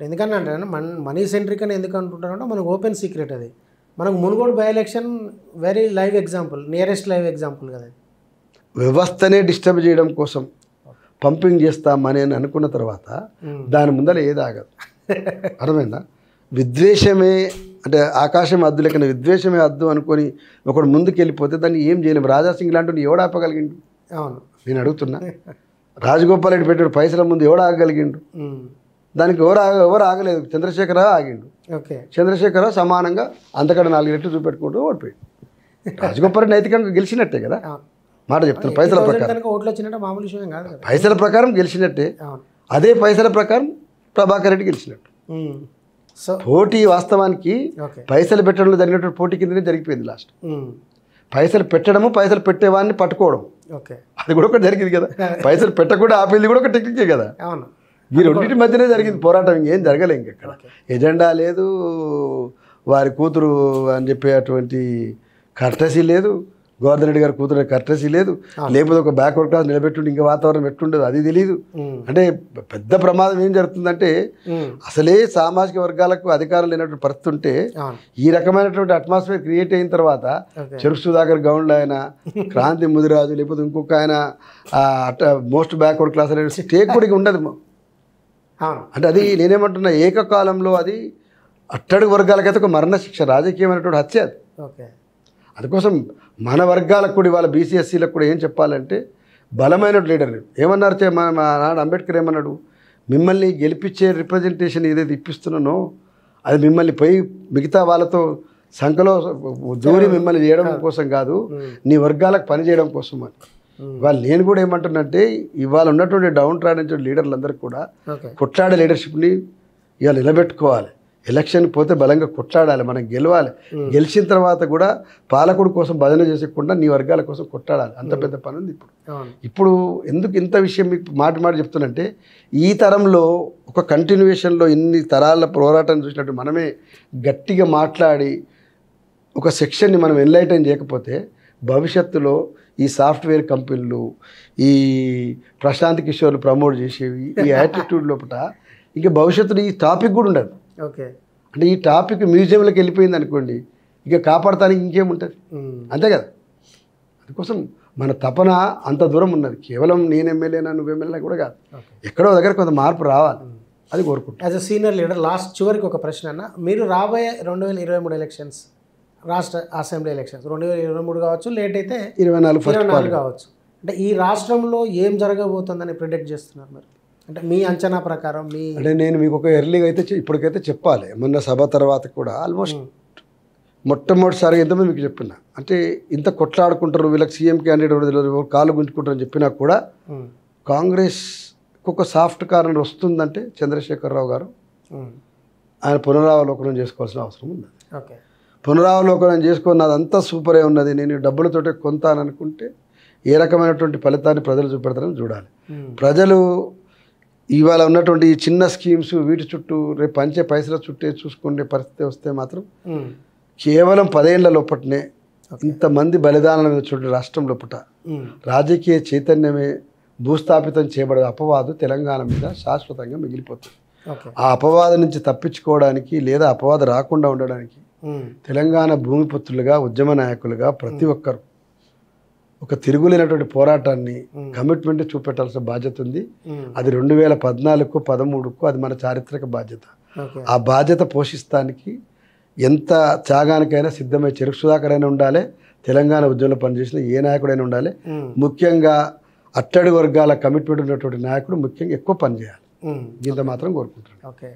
ఇప్పుడు ఎందుకని అంటే మన మనీ సెంట్రిక్ అని ఎందుకు అంటుంటారంటే మనకు ఓపెన్ సీక్రెట్ అది మనకు Munugode by election very live example nearest live example కదా వ్యవస్థనే డిస్టర్బ్ చేయడం కోసం పంపింగ్ చేస్తామని అని అనుకున్న తర్వాత దాని ముందర ఏది ఆగదు అర్థమైందా విద్వేషమే అంటే ఆకాశం అద్దు లేక విద్వేషమే అద్దు అనుకొని ఒకడు ముందుకు వెళ్ళిపోతే దాన్ని ఏం చేయలేము రాజాసింగ్ లాంటి ఎవడు ఆపగలిగిండు అవును నేను అడుగుతున్నా రాజగోపాల్ రెడ్డి పెట్టాడు పైసల ముందు ఎవడు ఆగగలిగిండు దానికి ఎవరు ఎవరు ఆగలేదు చంద్రశేఖర ఆగిండు ఓకే చంద్రశేఖర సమానంగా అంతకాడ నాలుగు రెట్లు చూపెట్టుకుంటూ ఓడిపోయాడు రాజగోపాల్ నైతికంగా గెలిచినట్టే కదా మాట చెప్తాను పైసల ప్రకారం ఓట్లు వచ్చినట్టు మామూలు విషయం కాదు పైసల ప్రకారం గెలిచినట్టే అదే పైసల ప్రకారం ప్రభాకర్ రెడ్డి గెలిచినట్టు సో పోటీ వాస్తవానికి పైసలు పెట్టడంలో జరిగినటువంటి పోటీ కిందనే జరిగిపోయింది లాస్ట్ పైసలు పెట్టడము పైసలు పెట్టేవాడిని పట్టుకోవడం ఓకే అది కూడా ఒకటి జరిగింది కదా పైసలు పెట్టకుండా ఆపేది కూడా ఒక టెక్నికే కదా అవును ఈ రెండింటి మధ్యనే జరిగింది పోరాటం ఇంకేం జరగలే ఇంకెక్కడ ఎజెండా లేదు వారి కూతురు అని చెప్పే అటువంటి కర్టసీ లేదు గోవర్ధన్ గారి కూతురు కర్టసీ లేదు లేకపోతే ఒక బ్యాక్వర్డ్ క్లాస్ నిలబెట్టుండి ఇంకా వాతావరణం ఎట్టుండదు అది తెలియదు అంటే పెద్ద ప్రమాదం ఏం జరుగుతుందంటే అసలే సామాజిక వర్గాలకు అధికారం లేనటువంటి పరిస్థితి ఉంటే ఈ రకమైనటువంటి అట్మాస్ఫియర్ క్రియేట్ అయిన తర్వాత చెరుకు సుధాకర్ గౌండ్ ఆయన క్రాంతి ముదిరాజు లేకపోతే ఇంకొక ఆయన మోస్ట్ బ్యాక్వర్డ్ క్లాస్ అనే స్టేక్ కూడా ఉండదు అంటే అది నేనేమంటున్నా ఏకకాలంలో అది అట్టడుగు వర్గాలకైతే ఒక మరణశిక్ష రాజకీయమైనటువంటి హత్య అది ఓకే అందుకోసం మన వర్గాలకు కూడా ఇవాళ బీసీఎస్సీలకు కూడా ఏం చెప్పాలంటే బలమైన లీడర్ ఏమన్నారు మన నాడు అంబేద్కర్ ఏమన్నాడు మిమ్మల్ని గెలిపించే రిప్రజెంటేషన్ ఏదైతే ఇప్పిస్తున్నానో అది మిమ్మల్ని పోయి మిగతా వాళ్ళతో సంఖ్యలో దూరి మిమ్మల్ని చేయడం కోసం కాదు నీ వర్గాలకు పనిచేయడం కోసం అని Hmm. ఇవాళ నేను కూడా ఏమంటున్నంటే ఇవాళ ఉన్నటువంటి డౌన్ ట్రాడించిన లీడర్లందరూ కూడా కొట్లాడే లీడర్షిప్ని ఇవాళ నిలబెట్టుకోవాలి ఎలక్షన్ పోతే బలంగా కొట్లాడాలి మనం గెలవాలి hmm. గెలిచిన తర్వాత కూడా పాలకుడు కోసం భజన చేసేకుండా నీ వర్గాల కోసం కొట్లాడాలి అంత hmm. పెద్ద పని ఉంది ఇప్పుడు ఇప్పుడు ఎందుకు ఇంత విషయం మీకు మాట మాట చెప్తున్నంటే ఈ తరంలో ఒక కంటిన్యూషన్లో ఇన్ని తరాల పోరాటం చూసినట్టు మనమే గట్టిగా మాట్లాడి ఒక సెక్షన్ని మనం ఎన్లైటైన్ చేయకపోతే భవిష్యత్తులో ఈ సాఫ్ట్వేర్ కంపెనీలు ఈ ప్రశాంత్ కిషోర్లు ప్రమోట్ చేసేవి ఈ యాటిట్యూడ్ లోపల ఇంకా భవిష్యత్తులో ఈ టాపిక్ కూడా ఉండదు ఓకే అంటే ఈ టాపిక్ మ్యూజియంలోకి వెళ్ళిపోయింది అనుకోండి ఇక కాపాడటానికి ఇంకేముంటుంది అంతే కదా అందుకోసం మన తపన అంత దూరం ఉన్నది కేవలం నేను ఎమ్మెల్యేనా నువ్వు ఎమ్మెల్యేనా కూడా కాదు ఎక్కడో దగ్గర కొంత మార్పు రావాలి అది కోరుకుంటాను as a senior leader last చివరికి ఒక ప్రశ్న అన్న మీరు రాబోయే రెండు వేల ఇరవై మూడు ఎలక్షన్స్ రాష్ట్ర అసెంబ్లీ ఎలక్షన్స్ రెండు వేల ఇరవై మూడు కావచ్చు లేట్ అయితే ఇరవై నాలుగు ఇరవై నాలుగు కావచ్చు అంటే ఈ రాష్ట్రంలో ఏం జరగబోతుందని ప్రిడిక్ట్ చేస్తున్నారు మరి అంటే మీ అంచనా ప్రకారం మీ అంటే నేను మీకు ఒక ఎర్లీగా అయితే ఇప్పటికైతే చెప్పాలి మొన్న సభ తర్వాత కూడా ఆల్మోస్ట్ మొట్టమొదటిసారి ఎంతమంది మీకు చెప్పిన అంటే ఇంత కొట్లాడుకుంటారు వీళ్ళకి సీఎం క్యాండిడేట్ ఎవరు కాలు గుంజుకుంటారని చెప్పినా కూడా కాంగ్రెస్ ఒక సాఫ్ట్ కార్నర్ వస్తుందంటే చంద్రశేఖరరావు గారు ఆయన పునరావలోకనం చేసుకోవాల్సిన అవసరం ఉంది ఓకే పునరావలోకనం చేసుకొని అదంతా సూపరే ఉన్నది నేను డబ్బులతోటే కొంతాననుకుంటే ఏ రకమైనటువంటి ఫలితాన్ని ప్రజలు చూపెడతారని చూడాలి ప్రజలు ఇవాళ ఉన్నటువంటి ఈ చిన్న స్కీమ్స్ వీటి చుట్టూ రేపు పంచే పైసల చుట్టే చూసుకునే పరిస్థితి వస్తే మాత్రం కేవలం పదేళ్ల లోపటనే ఇంతమంది బలిదానాల మీద చూడండి రాష్ట్రం లోపట రాజకీయ చైతన్యమే భూస్థాపితం చేయబడే అపవాదు తెలంగాణ మీద శాశ్వతంగా మిగిలిపోతుంది ఆ అపవాదం నుంచి తప్పించుకోవడానికి లేదా అపవాదం రాకుండా ఉండడానికి తెలంగాణ భూమిపుత్రులుగా ఉద్యమ నాయకులుగా ప్రతి ఒక్కరు ఒక తిరుగులేనటువంటి పోరాటాన్ని కమిట్మెంట్ చూపెట్టాల్సిన బాధ్యత ఉంది అది రెండు వేల పద్నాలుగుకు పదమూడుకు అది మన చారిత్రక బాధ్యత ఆ బాధ్యత పోషిస్తానికి ఎంత త్యాగానికైనా సిద్ధమై చెరుకు సుధాకరైనా ఉండాలి తెలంగాణ ఉద్యమంలో పనిచేసిన ఏ నాయకుడైనా ఉండాలి ముఖ్యంగా అట్టడి వర్గాల కమిట్మెంట్ ఉన్నటువంటి నాయకుడు ముఖ్యంగా ఎక్కువ పనిచేయాలి దీంతో మాత్రం కోరుకుంటున్నాను ఓకే